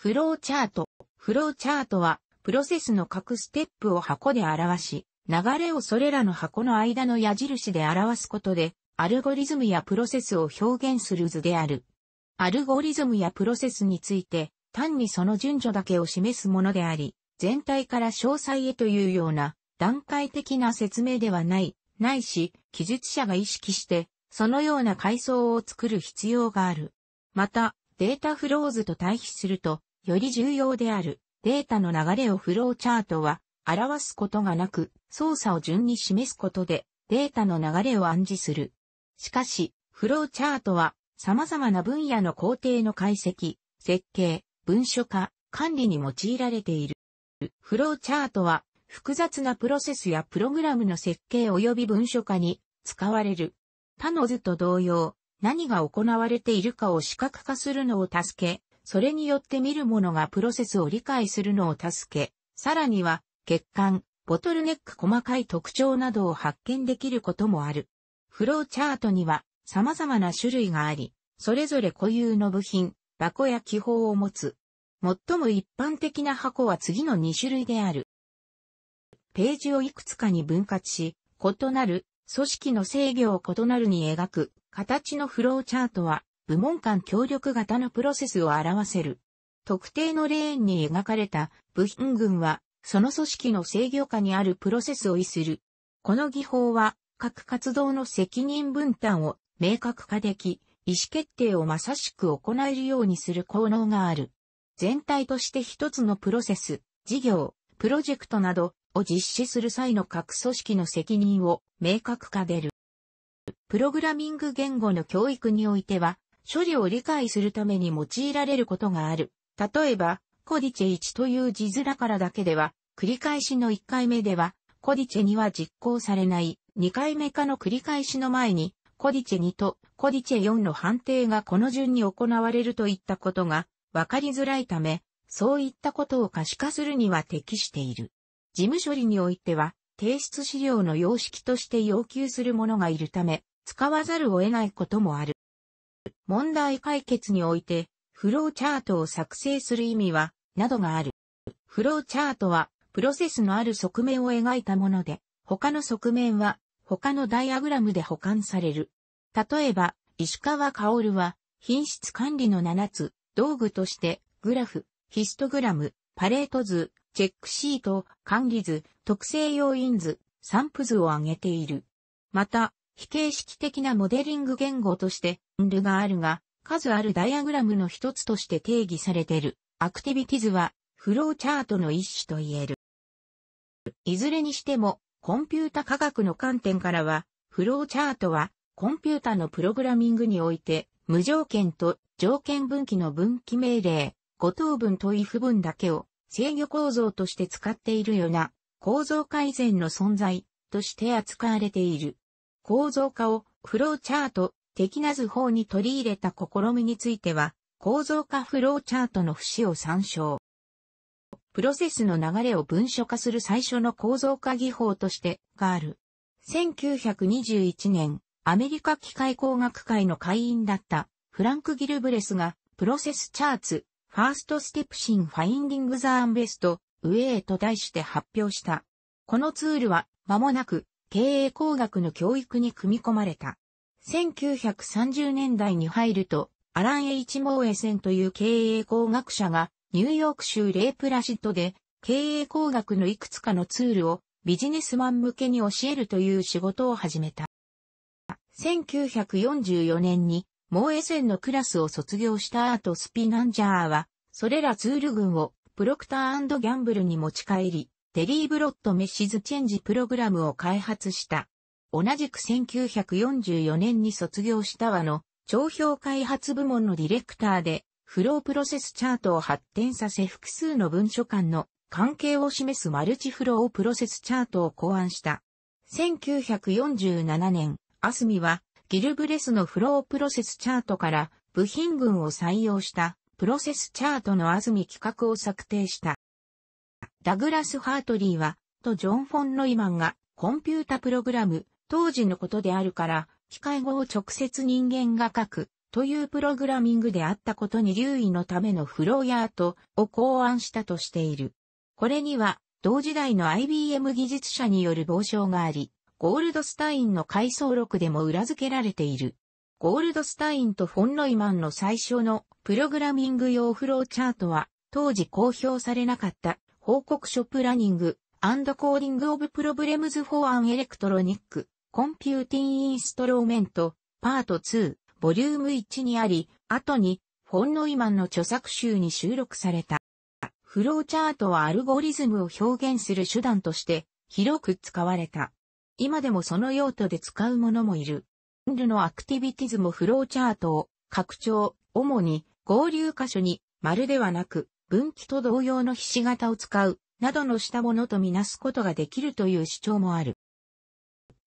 フローチャート。フローチャートは、プロセスの各ステップを箱で表し、流れをそれらの箱の間の矢印で表すことで、アルゴリズムやプロセスを表現する図である。アルゴリズムやプロセスについて、単にその順序だけを示すものであり、全体から詳細へというような、段階的な説明ではない、ないし、記述者が意識して、そのような階層を作る必要がある。また、データフローズと対比すると、より重要であるデータの流れをフローチャートは表すことがなく操作を順に示すことでデータの流れを暗示する。しかし、フローチャートは様々な分野の工程の解析、設計、文書化、管理に用いられている。フローチャートは複雑なプロセスやプログラムの設計及び文書化に使われる。他の図と同様、何が行われているかを視覚化するのを助け、それによって見る者がプロセスを理解するのを助け、さらには、血管、ボトルネック細かい特徴などを発見できることもある。フローチャートには様々な種類があり、それぞれ固有の部品、箱や気泡を持つ。最も一般的な箱は次の2種類である。ページをいくつかに分割し、異なる組織の制御を異なるに描く形のフローチャートは部門間協力型のプロセスを表せる。特定のレーンに描かれた部品群は、その組織の制御下にあるプロセスを意する。この技法は、各活動の責任分担を明確化でき、意思決定をまさしく行えるようにする効能がある。全体として一つのプロセス、事業、プロジェクトなどを実施する際の各組織の責任を明確化でる。プログラミング言語の教育においては、処理を理解するために用いられることがある。例えば、コディチェ1という字面からだけでは、繰り返しの1回目では、コディチェ2は実行されない、2回目かの繰り返しの前に、コディチェ2とコディチェ4の判定がこの順に行われるといったことが分かりづらいため、そういったことを可視化するには適している。事務処理においては、提出資料の様式として要求するものがいるため、使わざるを得ないこともある。問題解決において、フローチャートを作成する意味は、などがある。フローチャートは、プロセスのある側面を描いたもので、他の側面は、他のダイアグラムで保管される。例えば、石川薫は、品質管理の7つ、道具として、グラフ、ヒストグラム、パレート図、チェックシート、管理図、特性要因図、散布図を挙げている。また、非形式的なモデリング言語として、ルがあるが、数あるダイアグラムの一つとして定義されている。アクティビティズは、フローチャートの一種と言える。いずれにしても、コンピュータ科学の観点からは、フローチャートは、コンピュータのプログラミングにおいて、無条件と条件分岐の分岐命令、五等分と if 分だけを制御構造として使っているような構造改善の存在として扱われている。構造化をフローチャート的な図法に取り入れた試みについては、構造化フローチャートの節を参照。プロセスの流れを文書化する最初の構造化技法としてがある。1921年、アメリカ機械工学会の会員だったフランク・ギルブレスが、プロセスチャーツ、ファーストステップシンファインディングザアンベスト、ウェイと題して発表した。このツールは、間もなく、経営工学の教育に組み込まれた。1930年代に入ると、アラン・エイチ・モーエセンという経営工学者が、ニューヨーク州レイプラシッドで、経営工学のいくつかのツールをビジネスマン向けに教えるという仕事を始めた。1944年に、モーエセンのクラスを卒業した後スピナンジャーは、それらツール群をプロクターギャンブルに持ち帰り、テリー・ブロット・メッシズ・チェンジプログラムを開発した。同じく1944年に卒業した和の、帳票開発部門のディレクターで、フロープロセスチャートを発展させ複数の文書間の関係を示すマルチフロープロセスチャートを考案した。1947年、アスミはギルブレスのフロープロセスチャートから部品群を採用したプロセスチャートのアスミ企画を策定した。ダグラス・ハートリーは、とジョン・フォン・ノイマンが、コンピュータプログラム、当時のことであるから、機械語を直接人間が書く、というプログラミングであったことに留意のためのフローヤートを考案したとしている。これには、同時代の IBM 技術者による傍聴があり、ゴールドスタインの回想録でも裏付けられている。ゴールドスタインとフォン・ノイマンの最初のプログラミング用フローチャートは当時公表されなかった報告書プラニング、アンドコーディングオブプロブレムズフォーアンエレクトロニック、コンピューティンインストローメント、パート2、ボリューム1にあり、後に、フォン・ノイマンの著作集に収録された。フローチャートはアルゴリズムを表現する手段として、広く使われた。今でもその用途で使うものもいる。ンルのアクティビティズもフローチャートを拡張、主に合流箇所に丸ではなく分岐と同様の菱型形を使う、などのしたものとみなすことができるという主張もある。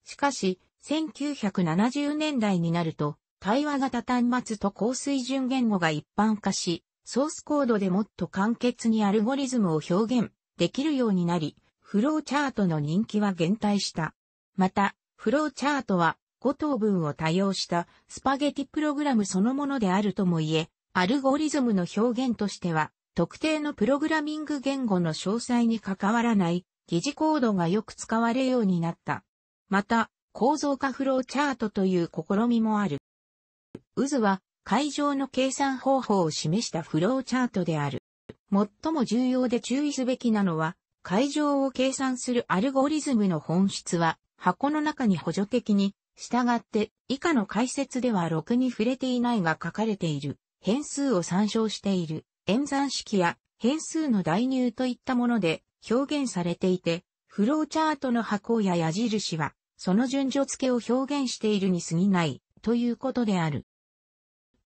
しかし、1970年代になると、対話型端末と高水準言語が一般化し、ソースコードでもっと簡潔にアルゴリズムを表現できるようになり、フローチャートの人気は減退した。また、フローチャートは5等分を多用したスパゲティプログラムそのものであるとも言え、アルゴリズムの表現としては特定のプログラミング言語の詳細に関わらない疑似コードがよく使われるようになった。また、構造化フローチャートという試みもある。渦は会場の計算方法を示したフローチャートである。最も重要で注意すべきなのは、会場を計算するアルゴリズムの本質は、箱の中に補助的に、従って以下の解説では6に触れていないが書かれている変数を参照している。演算式や変数の代入といったもので表現されていて、フローチャートの箱や矢印は、その順序付けを表現しているに過ぎない、ということである。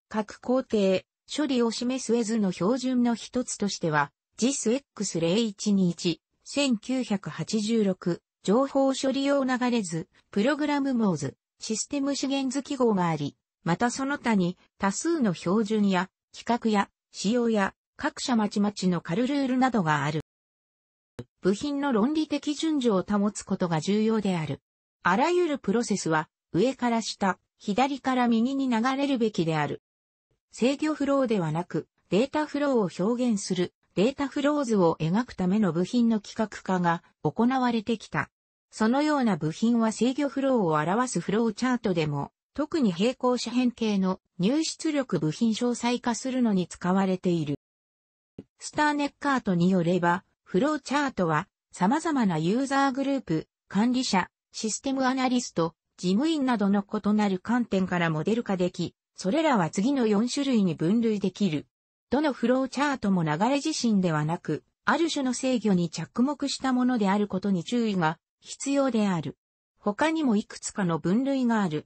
各工程、処理を示す WES の標準の一つとしては、JISX0121、1986、情報処理用流れ図、プログラムモーズ、システム資源図記号があり、またその他に多数の標準や規格や仕様や各社まちまちのカルルールなどがある。部品の論理的順序を保つことが重要である。あらゆるプロセスは上から下、左から右に流れるべきである。制御フローではなく、データフローを表現するデータフロー図を描くための部品の規格化が行われてきた。そのような部品は制御フローを表すフローチャートでも特に平行四辺形の入出力部品詳細化するのに使われている。スターネッカートによれば、フローチャートは様々なユーザーグループ、管理者、システムアナリスト、事務員などの異なる観点からモデル化でき、それらは次の4種類に分類できる。どのフローチャートも流れ自身ではなく、ある種の制御に着目したものであることに注意が必要である。他にもいくつかの分類がある。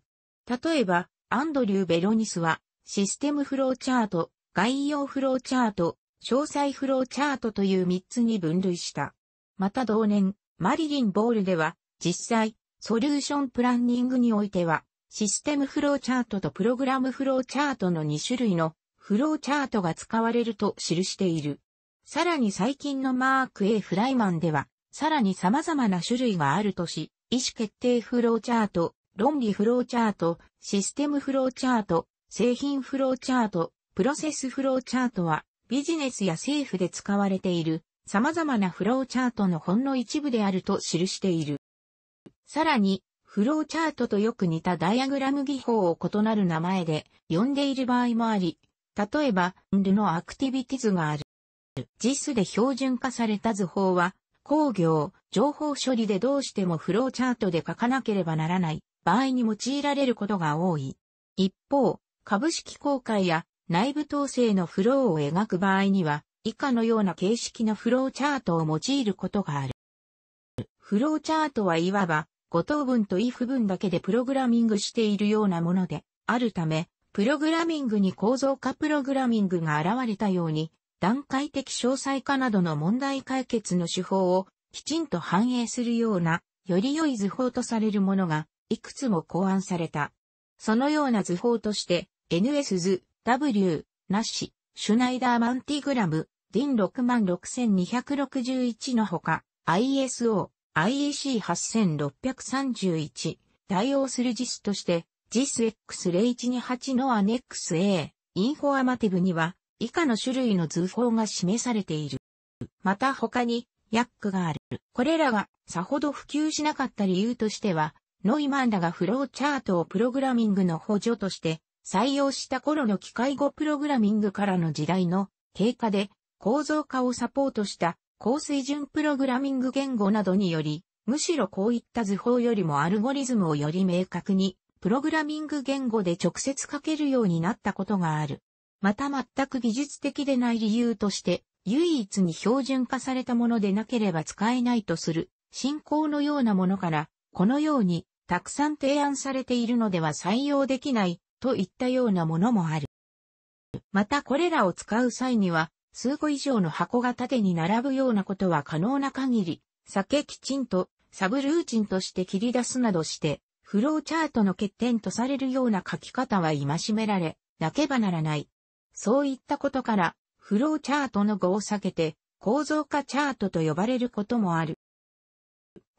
例えば、アンドリュー・ベロニスは、システムフローチャート、概要フローチャート、詳細フローチャートという3つに分類した。また同年、マリリン・ボールでは、実際、ソリューションプランニングにおいては、システムフローチャートとプログラムフローチャートの2種類のフローチャートが使われると記している。さらに最近のマーク A フライマンでは、さらに様々な種類があるとし、意思決定フローチャート、論理フローチャート、システムフローチャート、製品フローチャート、プロセスフローチャートは、ビジネスや政府で使われている様々なフローチャートのほんの一部であると記している。さらに、フローチャートとよく似たダイアグラム技法を異なる名前で呼んでいる場合もあり、例えば、ルのアクティビティ図がある。JIS で標準化された図法は、工業、情報処理でどうしてもフローチャートで書かなければならない場合に用いられることが多い。一方、株式公開や内部統制のフローを描く場合には、以下のような形式のフローチャートを用いることがある。フローチャートはいわば、五等分と if 分だけでプログラミングしているようなもので、あるため、プログラミングに構造化プログラミングが現れたように、段階的詳細化などの問題解決の手法をきちんと反映するような、より良い図法とされるものがいくつも考案された。そのような図法として、NS 図、W、ナッシ、シュナイダーマンティグラム、ディン66261のほか、ISO、IEC8631、対応する JIS として、JISX0128 のアネックス A、インフォアマティブには、以下の種類の図法が示されている。また他に、ヤックがある。これらがさほど普及しなかった理由としては、ノイマンらがフローチャートをプログラミングの補助として採用した頃の機械語プログラミングからの時代の経過で構造化をサポートした高水準プログラミング言語などにより、むしろこういった図法よりもアルゴリズムをより明確にプログラミング言語で直接書けるようになったことがある。また全く技術的でない理由として、唯一に標準化されたものでなければ使えないとする、信仰のようなものから、このように、たくさん提案されているのでは採用できない、といったようなものもある。またこれらを使う際には、数個以上の箱が縦に並ぶようなことは可能な限り、酒きちんと、サブルーチンとして切り出すなどして、フローチャートの欠点とされるような書き方は戒められ、なけばならない。そういったことから、フローチャートの語を避けて、構造化チャートと呼ばれることもある。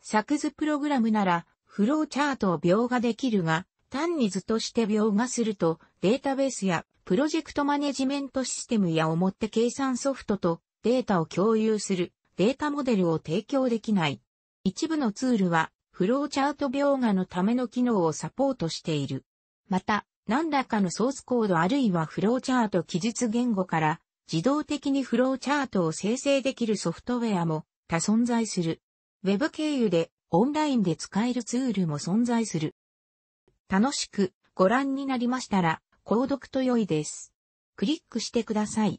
作図プログラムなら、フローチャートを描画できるが、単に図として描画すると、データベースやプロジェクトマネジメントシステムや思って計算ソフトとデータを共有するデータモデルを提供できない。一部のツールはフローチャート描画のための機能をサポートしている。また、何らかのソースコードあるいはフローチャート記述言語から自動的にフローチャートを生成できるソフトウェアも多存在する。ウェブ経由でオンラインで使えるツールも存在する。楽しくご覧になりましたら、購読と良いです。クリックしてください。